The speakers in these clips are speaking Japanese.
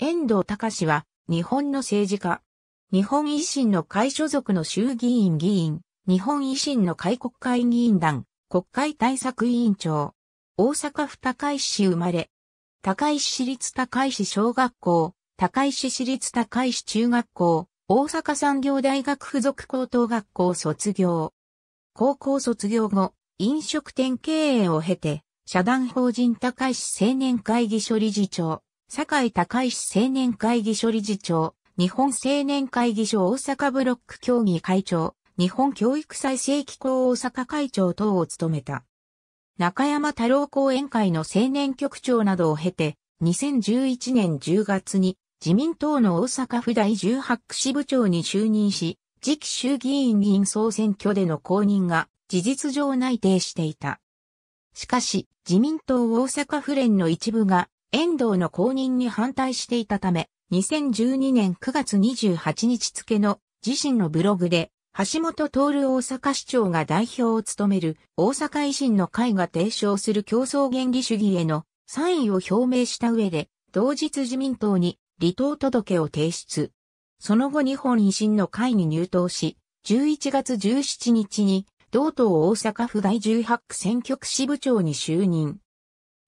遠藤隆は、日本の政治家。日本維新の会所属の衆議院議員、日本維新の会国会議員団、国会対策委員長。大阪府高石市生まれ。高石市立高石小学校、高石市立高石中学校、大阪産業大学附属高等学校卒業。高校卒業後、飲食店経営を経て、社団法人高石青年会議所理事長。坂井隆石青年会議所理事長、日本青年会議所大阪ブロック協議会長、日本教育再生機構大阪会長等を務めた。中山太郎講演会の青年局長などを経て、2011年10月に自民党の大阪府第18区支部長に就任し、次期衆議院議員総選挙での公認が事実上内定していた。しかし、自民党大阪府連の一部が遠藤の公認に反対していたため、2012年9月28日付の自身のブログで、橋本徹大阪市長が代表を務める大阪維新の会が提唱する競争原理主義への賛意を表明した上で、同日自民党に離党届を提出。その後日本維新の会に入党し、11月17日に同党大阪府第18区選挙区支部長に就任。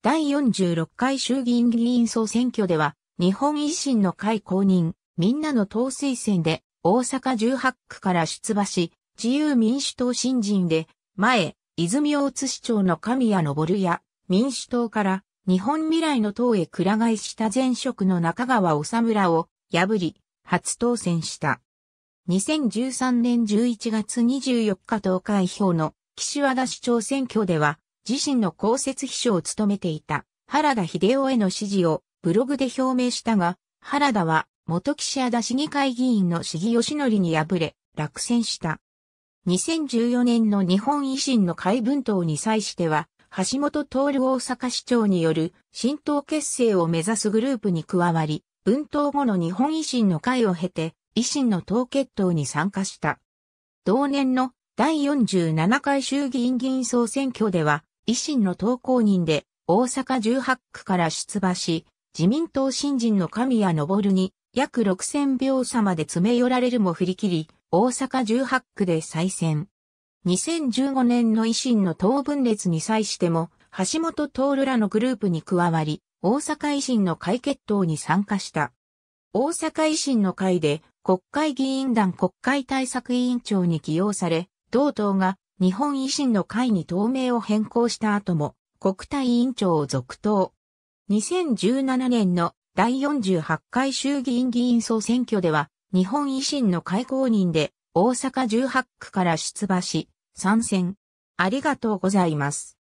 第46回衆議院議員総選挙では、日本維新の会公認、みんなの党推薦で、大阪18区から出馬し、自由民主党新人で、前、泉大津市長の神谷昇や、民主党から、日本未来の党へくら替えした前職の中川治村を、破り、初当選した。2013年11月24日投開票の岸和田市長選挙では、自身の公設秘書を務めていた原田秀夫への支持をブログで表明したが、原田は元岸和田市議会議員の市議義則に敗れ、落選した。2014年の日本維新の会文党に際しては、橋本徹大阪市長による新党結成を目指すグループに加わり、文党後の日本維新の会を経て、維新の党結党に参加した。同年の第47回衆議院議員総選挙では、維新の投稿人で大阪18区から出馬し、自民党新人の神谷昇に約6000票差まで詰め寄られるも振り切り、大阪18区で再選。2015年の維新の党分裂に際しても、橋本徹らのグループに加わり、大阪維新の会決闘に参加した。大阪維新の会で国会議員団国会対策委員長に起用され、同党が日本維新の会に党名を変更した後も、国対委員長を続投。2017年の第48回衆議院議員総選挙では、日本維新の会公認で大阪18区から出馬し、参戦。ありがとうございます。